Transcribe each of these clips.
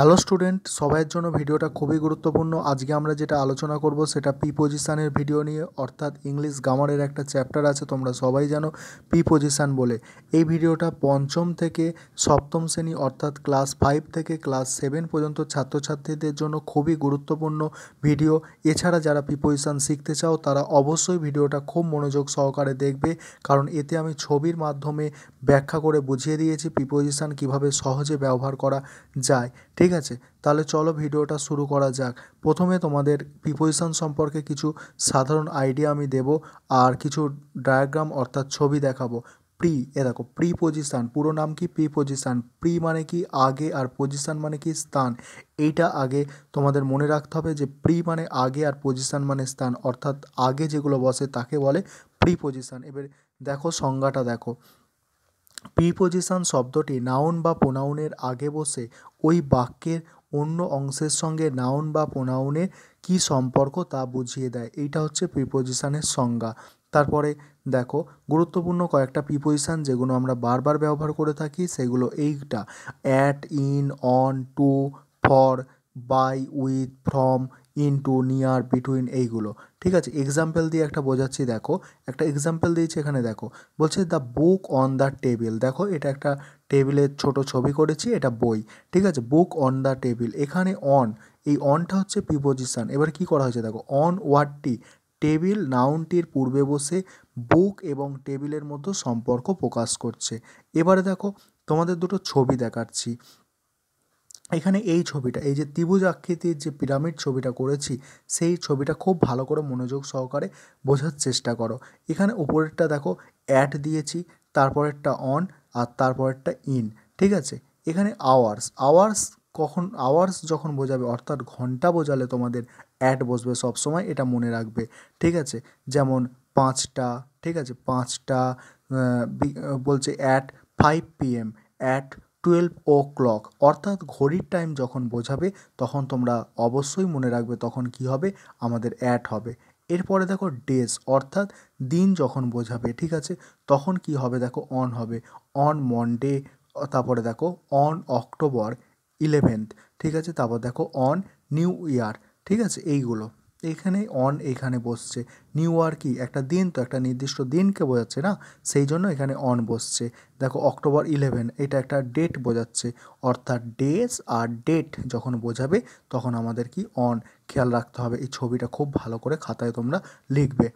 hello student সবাইয়ের জন্য ভিডিওটা খুবই গুরুত্বপূর্ণ আজকে আমরা যেটা আলোচনা করব সেটা পি পজিশানের ভিডিও নিয়ে অর্থাৎ ইংলিশ গ্রামারের একটা চ্যাপ্টার আছে তোমরা সবাই জানো পি পজিশান বলে এই ভিডিওটা পঞ্চম থেকে সপ্তম শ্রেণী অর্থাৎ ক্লাস ফাইভ থেকে ক্লাস সেভেন পর্যন্ত ছাত্রছাত্রীদের জন্য খুবই গুরুত্বপূর্ণ ভিডিও এছাড়া যারা পি পজিশান শিখতে চাও তারা অবশ্যই ভিডিওটা খুব মনোযোগ সহকারে দেখবে কারণ এতে আমি ছবির মাধ্যমে ব্যাখ্যা করে বুঝিয়ে দিয়েছি পি পজিশান কীভাবে সহজে ব্যবহার করা যায় ঠিক ঠিক আছে তাহলে চলো ভিডিওটা শুরু করা যাক প্রথমে তোমাদের প্রিপোজিশন সম্পর্কে কিছু সাধারণ আইডিয়া আমি দেব আর কিছু ডায়াগ্রাম অর্থাৎ ছবি দেখাবো প্রি এ দেখো প্রি পজিশান পুরো নাম কি প্রি পজিশান প্রি মানে কি আগে আর পজিশান মানে কি স্থান এইটা আগে তোমাদের মনে রাখতে হবে যে প্রি মানে আগে আর পজিশান মানে স্থান অর্থাৎ আগে যেগুলো বসে তাকে বলে প্রি পজিশান এবার দেখো সংজ্ঞাটা দেখো প্রিপোজিশন শব্দটি নাউন বা প্রোনাউনের আগে বসে ওই বাক্যের অন্য অংশের সঙ্গে নাউন বা প্রোনাউনের কী সম্পর্ক তা বুঝিয়ে দেয় এইটা হচ্ছে প্রিপোজিশনের সংজ্ঞা তারপরে দেখো গুরুত্বপূর্ণ কয়েকটা প্রিপোজিশান যেগুলো আমরা বারবার ব্যবহার করে থাকি সেগুলো এইটা at in on to for by with from in to near between এইগুলো ঠিক আছে এক্সাম্পল দিয়ে একটা বোঝাচ্ছি দেখো একটা এক্সাম্পল দিয়েছি এখানে দেখো বলছে the book on the table দেখো এটা একটা টেবিলের ছোট ছবি করেছি এটা বই ঠিক আছে বুক অন দ্য টেবিল এখানে অন এই অনটা হচ্ছে প্রিপোজিশন এবার কি করা হয়েছে দেখো অন ওয়ার্ডটি টেবিল নাউনটির পূর্বে বসে বুক এবং টেবিলের মধ্যে সম্পর্ক প্রকাশ করছে এবারে দেখো তোমাদের দুটো ছবি দেখাচ্ছি এখানে এই ছবিটা এই যে ত্রিভুজ আকৃতির যে পিরামিড ছবিটা করেছি সেই ছবিটা খুব ভালো করে মনোযোগ সহকারে বোঝার চেষ্টা করো এখানে উপরেরটা দেখো অ্যাড দিয়েছি তারপরেরটা অন আর তারপরেরটা ইন ঠিক আছে এখানে আওয়ার্স আওয়ার্স কখন আওয়ার্স যখন বোঝাবে অর্থাৎ ঘন্টা বোঝালে তোমাদের অ্যাড বসবে সবসময় এটা মনে রাখবে ঠিক আছে যেমন পাঁচটা ঠিক আছে পাঁচটা বলছে at five PM at twelve o'clock অর্থাৎ ঘড়ির টাইম যখন বোঝাবে তখন তোমরা অবশ্যই মনে রাখবে তখন কি হবে আমাদের অ্যাড হবে এরপরে দেখো ডেজ অর্থাৎ দিন যখন বোঝাবে ঠিক আছে তখন কি হবে দেখো অন হবে অন মন্ডে তারপরে দেখো অন অক্টোবর ইলেভেন্থ ঠিক আছে তারপর দেখো অন নিউ ইয়ার ঠিক আছে এইগুলো এখানে অন এখানে বসছে নিউ ইয়ার কি একটা দিন তো একটা নির্দিষ্ট দিনকে বোঝাচ্ছে না সেই জন্য এখানে অন বসছে দেখো অক্টোবর ইলেভেন এটা একটা ডেট বোঝাচ্ছে অর্থাৎ ডেস আর ডেট যখন বোঝাবে তখন আমাদের কি অন খেয়াল রাখতে হবে এই ছবিটা খুব ভালো করে খাতায় তোমরা লিখবে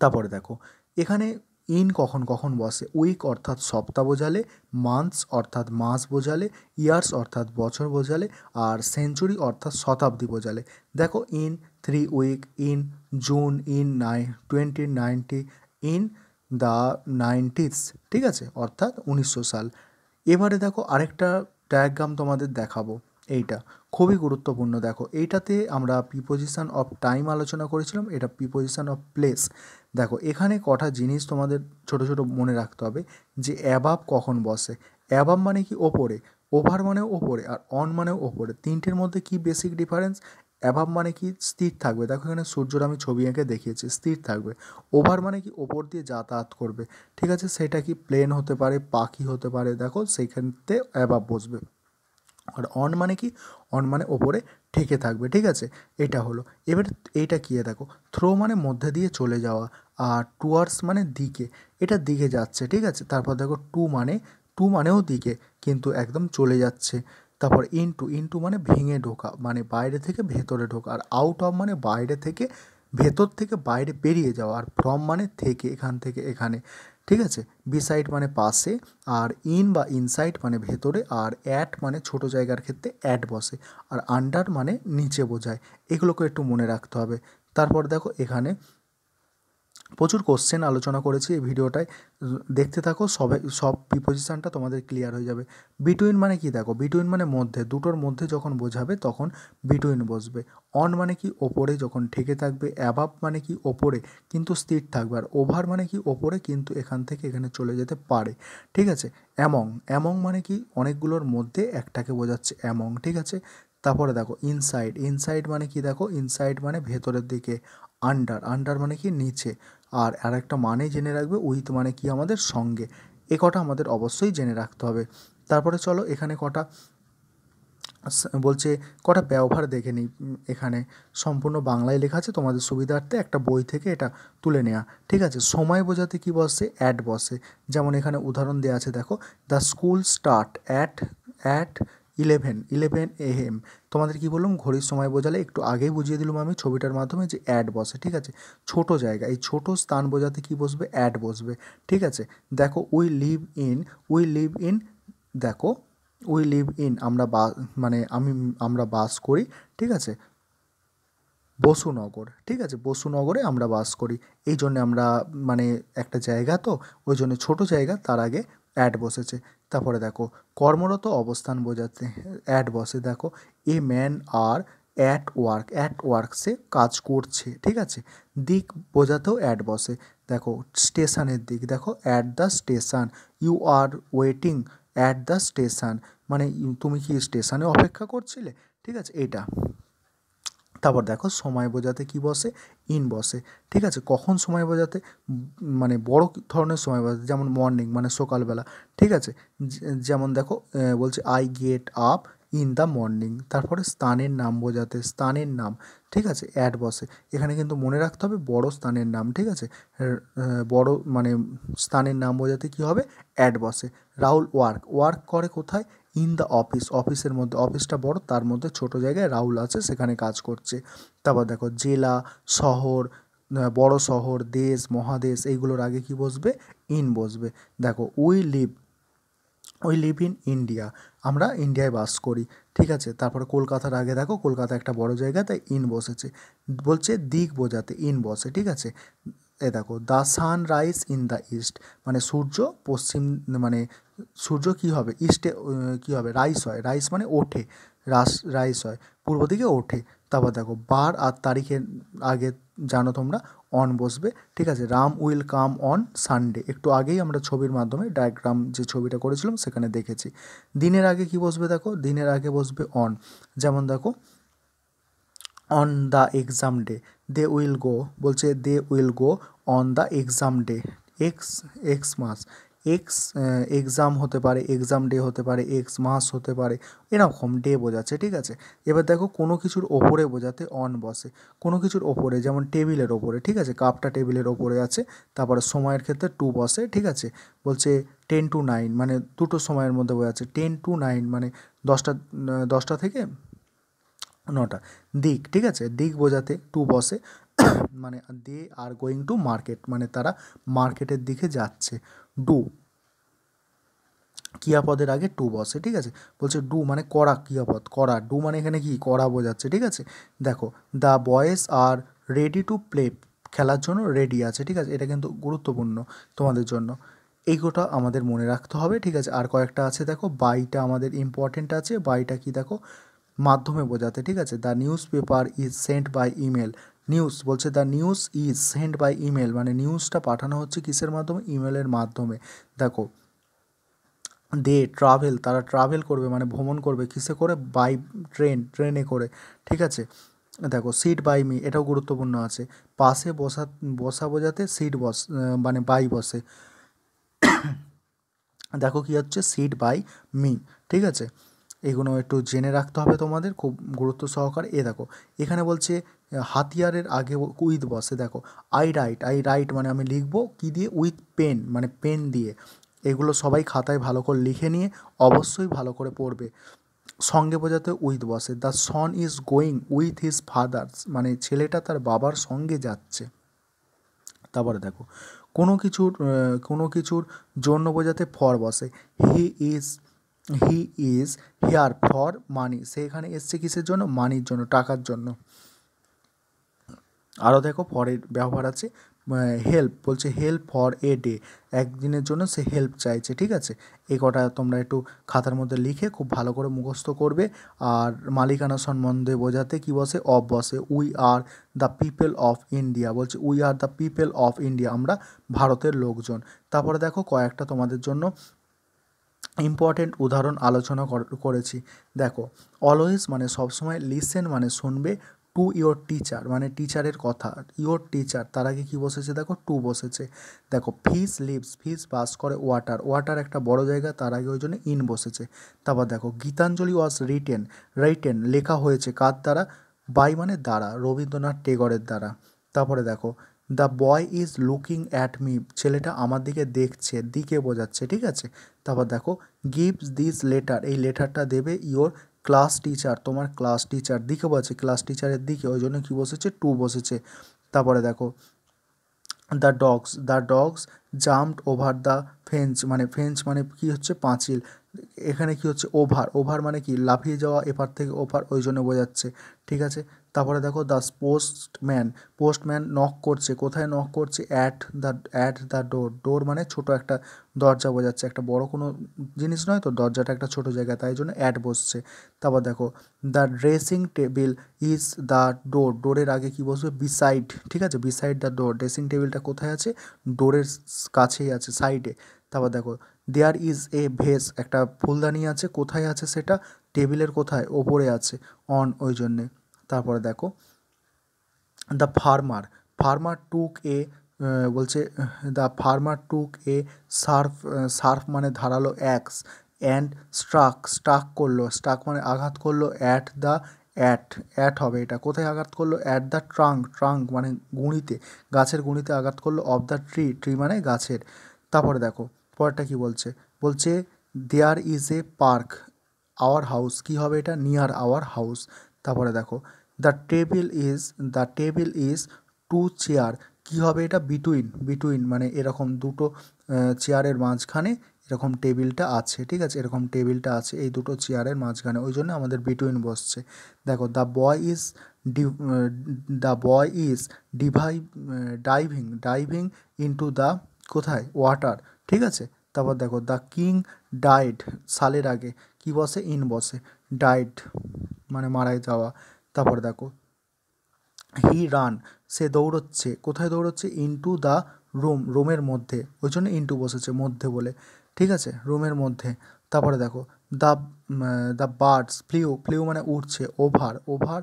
তারপরে দেখো এখানে ইন কখন কখন বসে উইক অর্থাৎ সপ্তাহ বোঝালে মান্থস অর্থাৎ মাস বোঝালে ইয়ার্স অর্থাৎ বছর বোঝালে আর সেঞ্চুরি অর্থাৎ শতাব্দী বোঝালে দেখো in three week in June in nine twenty ninety in the nineties ঠিক আছে অর্থাৎ উনিশশো সাল এবারে দেখো আরেকটা ডায়াগ্রাম তোমাদের দেখাবো এইটা খুবই গুরুত্বপূর্ণ দেখো এইটাতে আমরা প্রিপোজিশান অফ টাইম আলোচনা করেছিলাম এটা প্রিপোজিশান অফ প্লেস দেখো এখানে কটা জিনিস তোমাদের ছোট ছোট মনে রাখতে হবে যে অ্যাবাব কখন বসে অ্যাবাব মানে কি ওপরে ওভার মানেও ওপরে আর অন মানেও ওপরে তিনটের মধ্যে কি বেসিক ডিফারেন্স অ্যাভাব মানে কি স্থির থাকবে দেখো এখানে সূর্যর আমি ছবি এঁকে দেখিয়েছি স্থির থাকবে ওভার মানে কি ওপর দিয়ে যাতায়াত করবে ঠিক আছে সেটা কি প্লেন হতে পারে পাখি হতে পারে দেখো সেইখানতে অ্যাভাব বসবে আর অন মানে কি অন মানে ওপরে ঠেকে থাকবে ঠিক আছে এটা হলো এবার এইটা কী দেখো থ্রো মানে মধ্যে দিয়ে চলে যাওয়া আর টুয়ার্স মানে দিকে এটা দিকে যাচ্ছে ঠিক আছে তারপর দেখো টু মানে টু মানেও দিকে কিন্তু একদম চলে যাচ্ছে তারপর ইনটু ইনটু মানে ভেঙে ঢোকা মানে বাইরে থেকে ভেতরে ঢোকা আর আউট অফ মানে বাইরে থেকে ভেতর থেকে বাইরে বেরিয়ে যাওয়া আর ফ্রম মানে থেকে এখান থেকে এখানে ঠিক আছে বিসাইড মানে পাশে আর ইন বা ইনসাইড মানে ভেতরে আর অ্যাট মানে ছোট জায়গার ক্ষেত্রে অ্যাট বসে আর আন্ডার মানে নিচে বোঝায় এগুলোকে একটু মনে রাখতে হবে তারপর দেখো এখানে প্রচুর কোশ্চেন আলোচনা করেছি এই ভিডিওটায় দেখতে থাকো সবে সব প্রিপোজিশানটা তোমাদের ক্লিয়ার হয়ে যাবে বিটুইন মানে কি দেখো বিটুইন মানে মধ্যে দুটোর মধ্যে যখন বোঝাবে তখন বিটুইন বসবে অন মানে কি ওপরে যখন ঠেকে থাকবে অ্যাবাব মানে কি ওপরে কিন্তু স্থির থাকবে আর ওভার মানে কি ওপরে কিন্তু এখান থেকে এখানে চলে যেতে পারে ঠিক আছে অ্যামং অ্যামং মানে কি অনেকগুলোর মধ্যে একটাকে বোঝাচ্ছে অ্যামং ঠিক আছে তারপরে দেখো ইনসাইড ইনসাইড মানে কি দেখো ইনসাইড মানে ভেতরের দিকে আন্ডার আন্ডার মানে কি নিচে আর আর একটা মানে জেনে রাখবে উইথ মানে কি আমাদের সঙ্গে এ কটা আমাদের অবশ্যই জেনে রাখতে হবে তারপরে চলো এখানে কটা বলছে কটা ব্যবহার দেখে নিই এখানে সম্পূর্ণ বাংলায় লেখা আছে তোমাদের সুবিধার্থে একটা বই থেকে এটা তুলে নেওয়া ঠিক আছে সময় বোঝাতে কি বসে অ্যাট বসে যেমন এখানে উদাহরণ দেওয়া আছে দেখো the school start at at eleven eleven A M তোমাদের কি বললাম ঘড়ির সময় বোঝালে একটু আগেই বুঝিয়ে দিলাম আমি ছবিটার মাধ্যমে যে অ্যাড বসে ঠিক আছে ছোট জায়গা এই ছোট স্থান বোঝাতে কি বসবে অ্যাড বসবে ঠিক আছে দেখো we live in we live in দেখো উই লিভ ইন আমরা বা মানে আমি আমরা বাস করি ঠিক আছে বসুনগর ঠিক আছে বসুনগরে আমরা বাস করি এই জন্য আমরা মানে একটা জায়গা তো ওই জন্য ছোটো জায়গা তার আগে অ্যাড বসেছে তারপরে দেখো কর্মরত অবস্থান বোঝাতে অ্যাট বসে দেখো a man are at work at ওয়ার্কসে কাজ করছে ঠিক আছে দিক বোঝাতেও অ্যাট বসে দেখো স্টেশনের দিক দেখো at the station you are waiting at the station মানে তুমি কি স্টেশনে অপেক্ষা করছিলে ঠিক আছে এটা তারপর দেখো সময় বোঝাতে কি বসে ইন বসে ঠিক আছে কখন সময় বোঝাতে মানে বড় ধরনের সময় বোঝাতে যেমন মর্নিং মানে সকালবেলা ঠিক আছে যেমন দেখো বলছে I get up in the morning তারপরে স্থানের নাম বোঝাতে স্থানের নাম ঠিক আছে অ্যাড বসে এখানে কিন্তু মনে রাখতে হবে বড় স্থানের নাম ঠিক আছে বড় মানে স্থানের নাম বোঝাতে কি হবে অ্যাড বসে রাহুল ওয়ার্ক ওয়ার্ক করে কোথায় ইন দ্য অফিস অফিসের মধ্যে অফিসটা বড় তার মধ্যে ছোট জায়গায় রাহুল আছে সেখানে কাজ করছে তারপর দেখো জেলা শহর বড় শহর দেশ মহাদেশ এইগুলোর আগে কি বসবে ইন বসবে দেখো we live we live in India আমরা ইন্ডিয়ায় বাস করি ঠিক আছে তারপরে কলকাতার আগে দেখো কলকাতা একটা বড় জায়গা তাই ইন বসেছে বলছে দিক বোঝাতে ইন বসে ঠিক আছে এ দেখো the sunrise in the east মানে সূর্য পশ্চিম মানে সূর্য কি হবে ইস্টে কি হবে রাইস হয় রাইস মানে ওঠে রাস রাইস হয় পূর্ব দিকে ওঠে তারপর দেখো বার আর তারিখের আগে জানো তোমরা অন বসবে ঠিক আছে Ram will come on Sunday একটু আগেই আমরা ছবির মাধ্যমে ডায়াগ্রাম যে ছবিটা করেছিলাম সেখানে দেখেছি দিনের আগে কি বসবে দেখো দিনের আগে বসবে অন যেমন দেখো on the exam day they will go বলছে they will go on the exam day ex Xmas ex exam হতে পারে এক্সাম ডে হতে পারে এক্স মাস হতে পারে এরকম ডে বোঝাচ্ছে ঠিক আছে এবার দেখো কোনো কিছুর ওপরে বোঝাতে অন বসে কোনো কিছুর ওপরে যেমন টেবিলের ওপরে ঠিক আছে কাপটা টেবিলের ওপরে আছে তারপরে সময়ের ক্ষেত্রে টু বসে ঠিক আছে বলছে টেন টু নাইন মানে দুটো সময়ের মধ্যে বোঝাচ্ছে টেন টু নাইন মানে দশটা দশটা থেকে নটা দিক ঠিক আছে দিক বোঝাতে টু বসে মানে they are going to market মানে তারা মার্কেটের দিকে যাচ্ছে ডু ক্রিয়াপদের আগে টু বসে ঠিক আছে বলছে ডু মানে করা ক্রিয়াপদ করা ডু মানে এখানে কি করা বোঝাচ্ছে ঠিক আছে দেখো দ্য বয়েস আর রেডি টু প্লে খেলার জন্য রেডি আছে ঠিক আছে এটা কিন্তু গুরুত্বপূর্ণ তোমাদের জন্য এইগুলোটা আমাদের মনে রাখতে হবে ঠিক আছে আর কয়েকটা আছে দেখো বাইটা আমাদের ইম্পর্টেন্ট আছে বাইটা কি দেখো মাধ্যমে বোঝাতে ঠিক আছে the newspaper is sent by email news বলছে the news is send by email মানে নিউজটা পাঠানো হচ্ছে কিসের মাধ্যমে ইমেলের মাধ্যমে দেখো দে ট্রাভেল তারা ট্রাভেল করবে মানে ভ্রমণ করবে কিসে করে বাই ট্রেন ট্রেনে করে ঠিক আছে দেখো সিট বাই মি এটাও গুরুত্বপূর্ণ আছে পাশে বসা বসা বোঝাতে সিট বস মানে বাই বসে দেখো কি হচ্ছে সিট বাই মি ঠিক আছে এগুলো একটু জেনে রাখতে হবে তোমাদের খুব গুরুত্ব সহকারে এ দেখো এখানে বলছে হাতিয়ারের আগে উইথ বসে দেখো আই রাইট আই রাইট মানে আমি লিখব কি দিয়ে উইথ পেন মানে পেন দিয়ে এগুলো সবাই খাতায় ভালো করে লিখে নিয়ে অবশ্যই ভালো করে পড়বে সঙ্গে বোঝাতে উইথ বসে the son is going with his fathers মানে ছেলেটা তার বাবার সঙ্গে যাচ্ছে তারপরে দেখো কোনো কিছুর কোনো কিছুর জন্য বোঝাতে ফর বসে he is he is here for money সে এখানে এসছে কিসের জন্য মানির জন্য টাকার জন্য আরও দেখো ফরের ব্যবহার আছে হেল্প বলছে হেল্প ফর এ ডে একদিনের জন্য সে হেল্প চাইছে ঠিক আছে এ কটা তোমরা একটু খাতার মধ্যে লিখে খুব ভালো করে মুখস্থ করবে আর মালিকানা সম্বন্ধে বোঝাতে কি বসে অফ বসে we are the people of India বলছে we are the people of India আমরা ভারতের লোকজন তারপরে দেখো কয়েকটা তোমাদের জন্য ইম্পর্টেন্ট উদাহরণ আলোচনা করেছি দেখো অলওয়েজ মানে সবসময় লিসেন মানে শুনবে টু ইয়োর টিচার মানে টিচারের কথা ইয়োর টিচার তার আগে কী বসেছে দেখো টু বসেছে দেখো ফিস লিভস ফিস বাস করে ওয়াটার ওয়াটার একটা বড় জায়গা তার আগে ওই জন্য ইন বসেছে তারপর দেখো গীতাঞ্জলি ওয়াজ রিটেন রিটেন লেখা হয়েছে কার দ্বারা বাই মানে দ্বারা রবীন্দ্রনাথ টেগরের দ্বারা তারপরে দেখো the boy is looking at me ছেলেটা আমার দিকে দেখছে দিকে বোঝাচ্ছে ঠিক আছে তারপর দেখো গিভস দিস লেটার এই লেটারটা দেবে ইওর ক্লাস টিচার তোমার ক্লাস টিচার দিকে বসে ক্লাস টিচারের দিকে ওই জন্য কী বসেছে টু বসেছে তারপরে দেখো the dogs the dogs jumped over the fence মানে ফেঞ্চ মানে কী হচ্ছে পাঁচিল এখানে কি হচ্ছে ওভার ওভার মানে কি লাফিয়ে যাওয়া এপার থেকে ওপার ওই জন্য বোঝাচ্ছে ঠিক আছে তারপরে দেখো দ্য পোস্টম্যান পোস্টম্যান নক করছে কোথায় নক করছে at the at the door door মানে ছোট একটা দরজা বোঝাচ্ছে একটা বড় কোনো জিনিস নয় তো দরজাটা একটা ছোট জায়গা তাই জন্য অ্যাট বসছে তারপর দেখো the dressing table is the door ডোরের আগে কি বসবে বিসাইড ঠিক আছে বিসাইড দ্য ডোর ড্রেসিং টেবিলটা কোথায় আছে ডোরের কাছেই আছে সাইডে তারপর দেখো দেয়ার ইজ এ ভেস একটা ফুলদানি আছে কোথায় আছে সেটা টেবিলের কোথায় ওপরে আছে অন ওই জন্যে তারপরে দেখো the farmer farmer took a বলছে the farmer took a sharp sharp মানে ধারালো অ্যাক্স অ্যান্ড স্ট্রাক স্ট্রাক করলো স্ট্রাক মানে আঘাত করলো অ্যাট দ্য অ্যাট অ্যাট হবে এটা কোথায় আঘাত করলো অ্যাট দ্য ট্রাঙ্ক ট্রাঙ্ক মানে গুঁড়িতে গাছের গুঁড়িতে আঘাত করলো অফ দ্য ট্রি ট্রি মানে গাছের তারপরে দেখো পরটা কি বলছে বলছে there is a park our house কি হবে এটা নিয়ার আওয়ার হাউস তারপরে দেখো the table is the table is to chair কি হবে এটা বিটুইন বিটুইন মানে এরকম দুটো চেয়ারের মাঝখানে এরকম টেবিলটা আছে ঠিক আছে এরকম টেবিলটা আছে এই দুটো চেয়ারের মাঝখানে ওই জন্য আমাদের বিটুইন বসছে দেখো দ্য বয় ইজ ডি দ্য বয় ইজ ডিভাই ডাইভিং ডাইভিং ইন্টু দ্য কোথায় ওয়াটার ঠিক আছে তারপর দেখো দ্য কিং ডায়েড সালের আগে কি বসে ইন বসে ডায়েড মানে মারা যাওয়া তারপর দেখো হি রান সে দৌড়চ্ছে কোথায় দৌড়চ্ছে ইনটু দ্য রুম রুমের মধ্যে ওই জন্য ইনটু বসেছে মধ্যে বলে ঠিক আছে রুমের মধ্যে তারপরে দেখো the the birds flew flew মানে উঠছে over over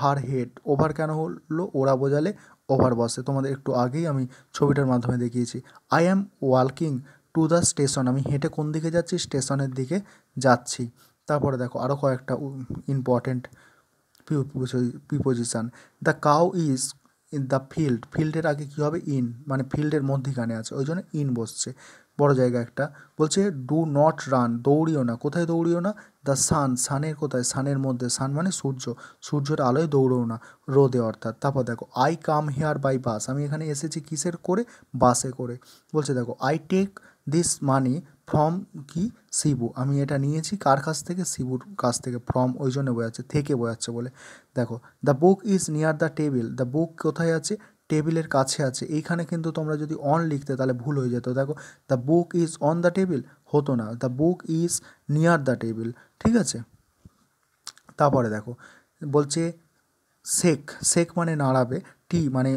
her head over কেন হলো ওরা বোঝালে ওভার বসে তোমাদের একটু আগেই আমি ছবিটার মাধ্যমে দেখিয়েছি আই অ্যাম ওয়ালকিং টু দ্য স্টেশন আমি হেঁটে কোন দিকে যাচ্ছি স্টেশনের দিকে যাচ্ছি তারপরে দেখো আরও কয়েকটা important preposition the cow is in the field ফিল্ডের আগে কী হবে ইন মানে ফিল্ডের মধ্যেখানে আছে ওই জন্য ইন বসছে বড় জায়গা একটা বলছে ডু নট রান দৌড়িও না কোথায় দৌড়িও না দ্য সান সানের কোথায় সানের মধ্যে সান মানে সূর্য সূর্যের আলোয় দৌড়ও না রোদে অর্থাৎ তারপর দেখো I come here by bus আমি এখানে এসেছি কিসের করে বাসে করে বলছে দেখো I take this money from কি শিবু আমি এটা নিয়েছি কার কাছ থেকে শিবুর কাছ থেকে ফ্রম ওই জন্য বোঝাচ্ছে থেকে বোঝাচ্ছে বলে দেখো the book is near the table the book কোথায় আছে টেবিলের কাছে আছে এইখানে কিন্তু তোমরা যদি অন লিখতে তাহলে ভুল হয়ে যেত দেখো the book is on the table হতো না the book is near the table ঠিক আছে তারপরে দেখো বলছে শেক শেক মানে নাড়াবে টি মানে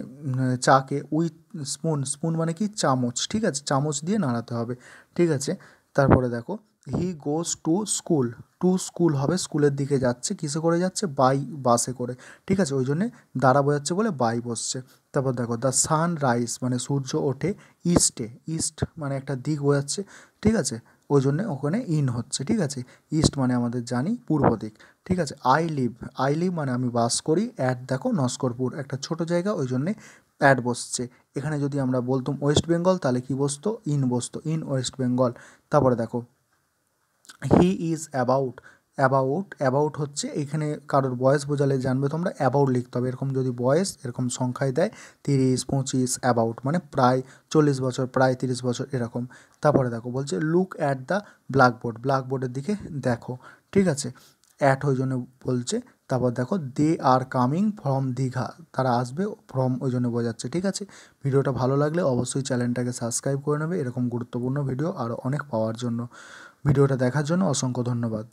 চাকে উইথ স্পুন স্পুন মানে কি চামচ ঠিক আছে চামচ দিয়ে নাড়াতে হবে ঠিক আছে তারপরে দেখো he goes to school to school হবে স্কুলের দিকে যাচ্ছে কিসে করে যাচ্ছে বাই বাসে করে ঠিক আছে ওই জন্যে দাঁড়া বোঝাচ্ছে বলে বাই বসছে তারপর দেখো দ্য সান রাইজ মানে সূর্য ওঠে ইস্টে ইস্ট মানে একটা দিক বোঝাচ্ছে ঠিক আছে ওই জন্যে ওখানে ইন হচ্ছে ঠিক আছে ইস্ট মানে আমাদের জানি পূর্ব দিক ঠিক আছে আই লিভ আই লিভ মানে আমি বাস করি অ্যাট দেখো নস্করপুর একটা ছোট জায়গা ওই জন্যে অ্যাড বসছে এখানে যদি আমরা বলতাম ওয়েস্ট বেঙ্গল তাহলে কি বসতো ইন বসতো ইন ওয়েস্ট বেঙ্গল তারপরে দেখো he is about about about হচ্ছে এখানে কারোর বয়স বোঝালে জানবে তোমরা অ্যাবাউট লিখতে হবে এরকম যদি বয়স এরকম সংখ্যায় দেয় তিরিশ পঁচিশ অ্যাবাউট মানে প্রায় চল্লিশ বছর প্রায় তিরিশ বছর এরকম তারপরে দেখো বলছে লুক অ্যাট দ্য ব্ল্যাকবোর্ড ব্ল্যাকবোর্ডের দিকে দেখো ঠিক আছে অ্যাট ওই জন্য বলছে তারপর দেখো they are coming from Digha তারা আসবে ফ্রম ওই জন্য বোঝাচ্ছে ঠিক আছে ভিডিওটা ভালো লাগলে অবশ্যই চ্যানেলটাকে সাবস্ক্রাইব করে নেবে এরকম গুরুত্বপূর্ণ ভিডিও আরও অনেক পাওয়ার জন্য ভিডিওটা দেখার জন্য অসংখ্য ধন্যবাদ